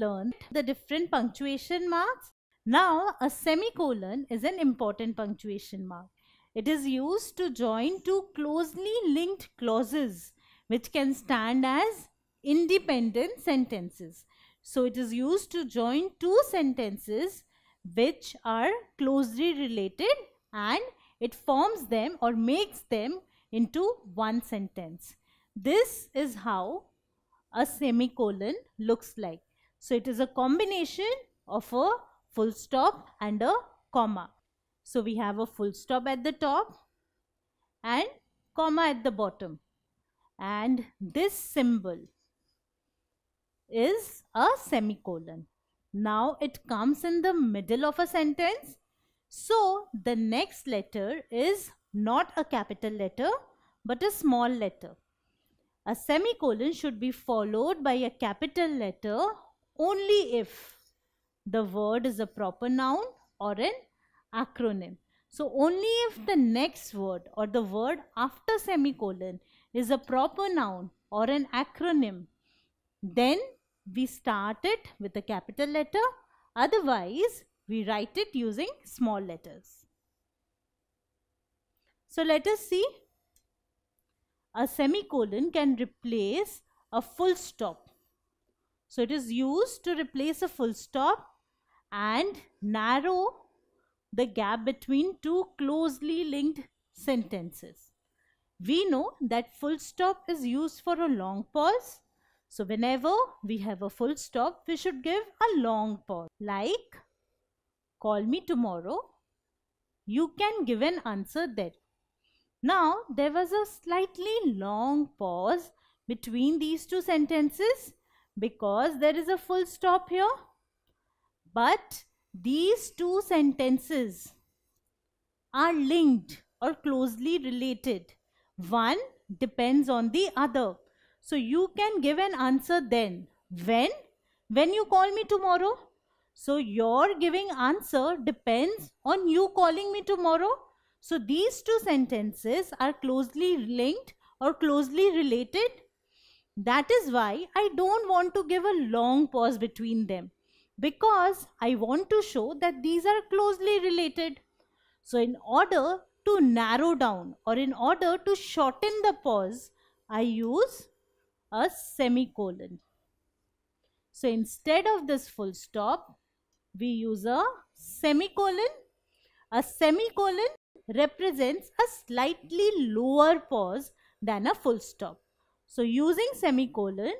learned the different punctuation marks. Now, a semicolon is an important punctuation mark. It is used to join two closely linked clauses which can stand as independent sentences. So, it is used to join two sentences which are closely related and it forms them or makes them into one sentence. This is how a semicolon looks like. So it is a combination of a full stop and a comma. So we have a full stop at the top and comma at the bottom. And this symbol is a semicolon. Now it comes in the middle of a sentence. So the next letter is not a capital letter but a small letter. A semicolon should be followed by a capital letter only if the word is a proper noun or an acronym. So only if the next word or the word after semicolon is a proper noun or an acronym, then we start it with a capital letter. Otherwise, we write it using small letters. So let us see. A semicolon can replace a full stop so it is used to replace a full stop and narrow the gap between two closely linked sentences. We know that full stop is used for a long pause. So whenever we have a full stop, we should give a long pause. Like, call me tomorrow. You can give an answer there. Now, there was a slightly long pause between these two sentences because there is a full stop here. But these two sentences are linked or closely related. One depends on the other. So you can give an answer then. When? When you call me tomorrow? So your giving answer depends on you calling me tomorrow. So these two sentences are closely linked or closely related that is why I don't want to give a long pause between them because I want to show that these are closely related. So in order to narrow down or in order to shorten the pause, I use a semicolon. So instead of this full stop, we use a semicolon. A semicolon represents a slightly lower pause than a full stop. So using semicolon,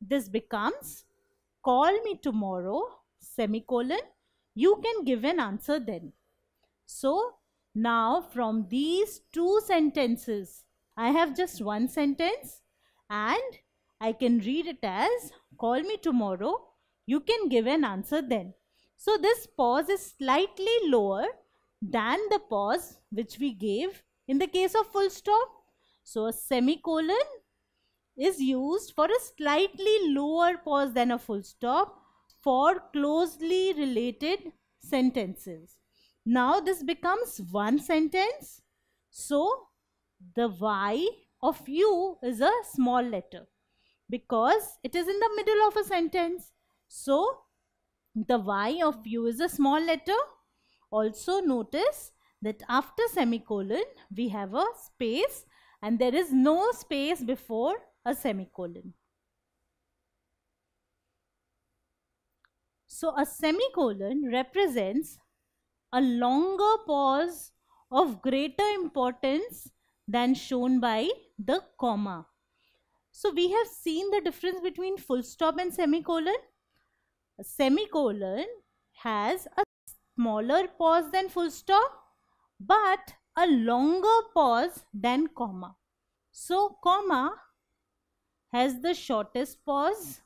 this becomes call me tomorrow, semicolon, you can give an answer then. So now from these two sentences, I have just one sentence and I can read it as call me tomorrow, you can give an answer then. So this pause is slightly lower than the pause which we gave in the case of full stop. So a semicolon is used for a slightly lower pause than a full stop for closely related sentences. Now this becomes one sentence. So the Y of you is a small letter because it is in the middle of a sentence. So the Y of you is a small letter. Also notice that after semicolon we have a space and there is no space before a semicolon. So a semicolon represents a longer pause of greater importance than shown by the comma. So we have seen the difference between full stop and semicolon. A semicolon has a smaller pause than full stop but a longer pause than comma. So comma has the shortest pause.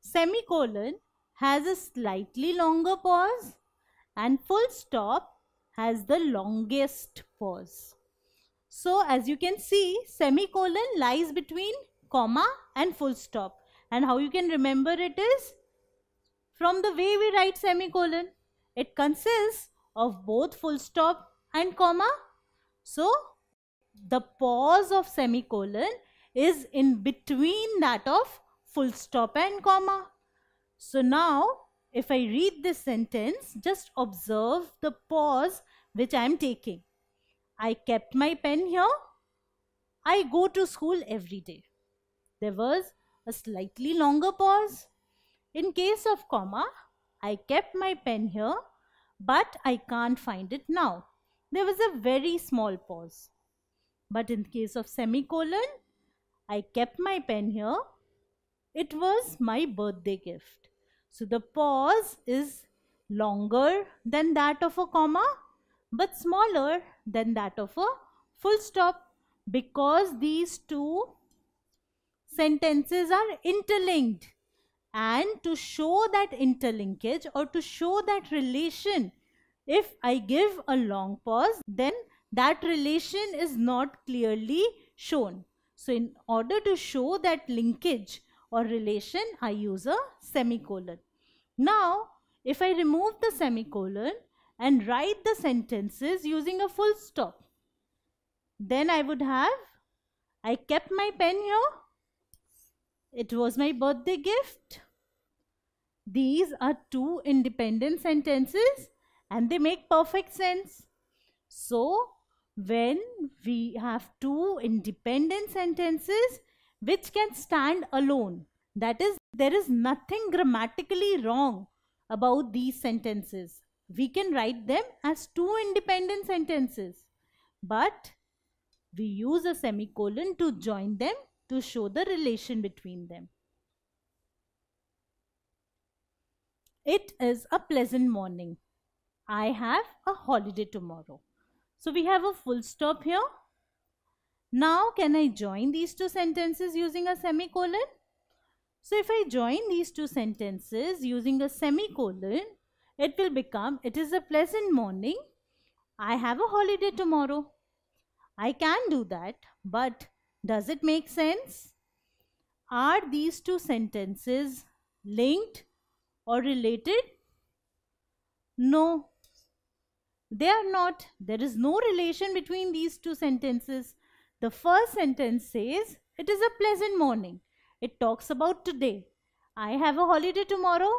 Semicolon has a slightly longer pause and full stop has the longest pause. So as you can see semicolon lies between comma and full stop and how you can remember it is from the way we write semicolon it consists of both full stop and comma. So the pause of semicolon is in between that of full stop and comma. So now if I read this sentence, just observe the pause which I am taking. I kept my pen here. I go to school every day. There was a slightly longer pause. In case of comma, I kept my pen here, but I can't find it now. There was a very small pause. But in case of semicolon, I kept my pen here. It was my birthday gift. So the pause is longer than that of a comma but smaller than that of a full stop because these two sentences are interlinked and to show that interlinkage or to show that relation if I give a long pause then that relation is not clearly shown. So in order to show that linkage or relation, I use a semicolon. Now, if I remove the semicolon and write the sentences using a full stop, then I would have, I kept my pen here. It was my birthday gift. These are two independent sentences and they make perfect sense. So, when we have two independent sentences which can stand alone. That is, there is nothing grammatically wrong about these sentences. We can write them as two independent sentences. But we use a semicolon to join them to show the relation between them. It is a pleasant morning. I have a holiday tomorrow. So we have a full stop here. Now can I join these two sentences using a semicolon? So if I join these two sentences using a semicolon, it will become, it is a pleasant morning. I have a holiday tomorrow. I can do that, but does it make sense? Are these two sentences linked or related? No, they are not. There is no relation between these two sentences. The first sentence says, It is a pleasant morning. It talks about today. I have a holiday tomorrow.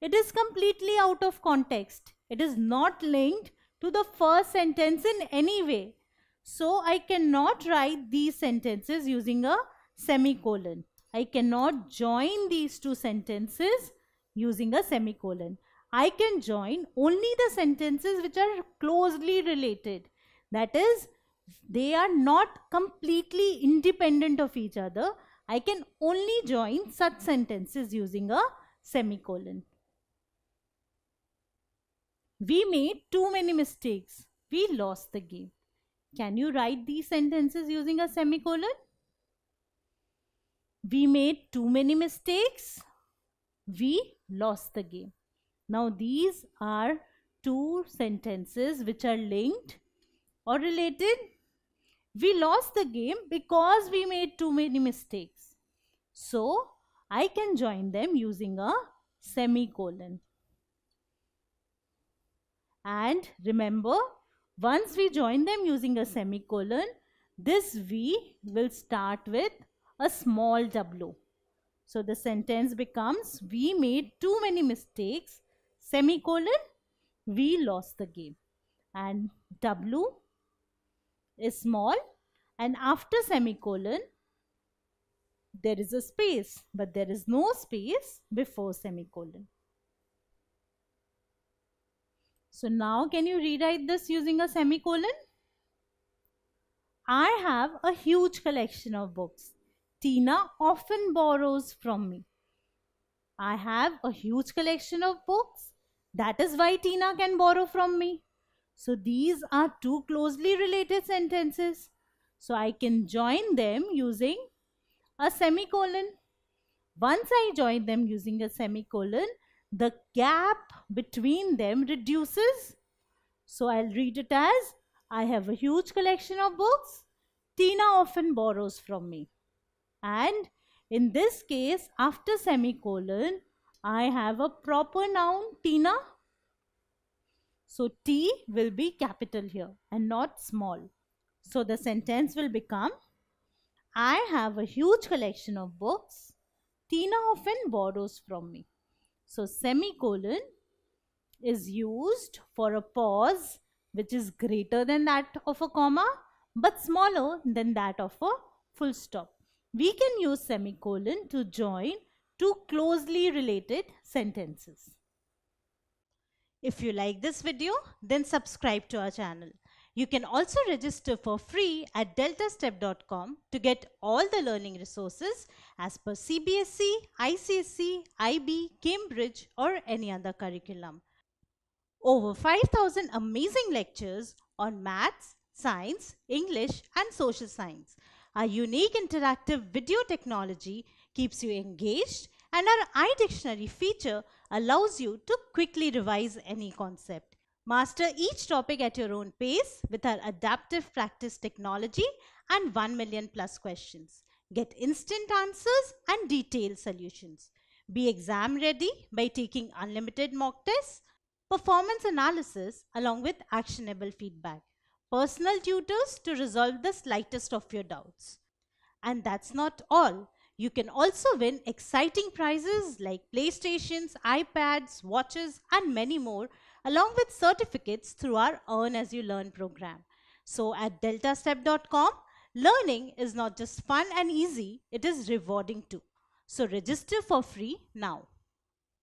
It is completely out of context. It is not linked to the first sentence in any way. So I cannot write these sentences using a semicolon. I cannot join these two sentences using a semicolon. I can join only the sentences which are closely related. That is, they are not completely independent of each other. I can only join such sentences using a semicolon. We made too many mistakes. We lost the game. Can you write these sentences using a semicolon? We made too many mistakes. We lost the game. Now these are two sentences which are linked or related. We lost the game because we made too many mistakes. So I can join them using a semicolon. And remember, once we join them using a semicolon, this V will start with a small W. So the sentence becomes, we made too many mistakes semicolon we lost the game and w is small and after semicolon there is a space but there is no space before semicolon so now can you rewrite this using a semicolon i have a huge collection of books tina often borrows from me i have a huge collection of books that is why Tina can borrow from me. So these are two closely related sentences. So I can join them using a semicolon. Once I join them using a semicolon, the gap between them reduces. So I'll read it as, I have a huge collection of books. Tina often borrows from me. And in this case, after semicolon, I have a proper noun, Tina. So T will be capital here and not small. So the sentence will become, I have a huge collection of books. Tina often borrows from me. So semicolon is used for a pause which is greater than that of a comma but smaller than that of a full stop. We can use semicolon to join two closely related sentences. If you like this video, then subscribe to our channel. You can also register for free at deltastep.com to get all the learning resources as per CBSE, ICSE, IB, Cambridge or any other curriculum. Over 5000 amazing lectures on maths, science, English and social science. Our unique interactive video technology keeps you engaged, and our iDictionary feature allows you to quickly revise any concept. Master each topic at your own pace with our adaptive practice technology and 1 million plus questions. Get instant answers and detailed solutions. Be exam ready by taking unlimited mock tests, performance analysis along with actionable feedback, personal tutors to resolve the slightest of your doubts. And that's not all. You can also win exciting prizes like PlayStations, iPads, watches and many more along with certificates through our Earn As You Learn program. So at deltastep.com, learning is not just fun and easy, it is rewarding too. So register for free now.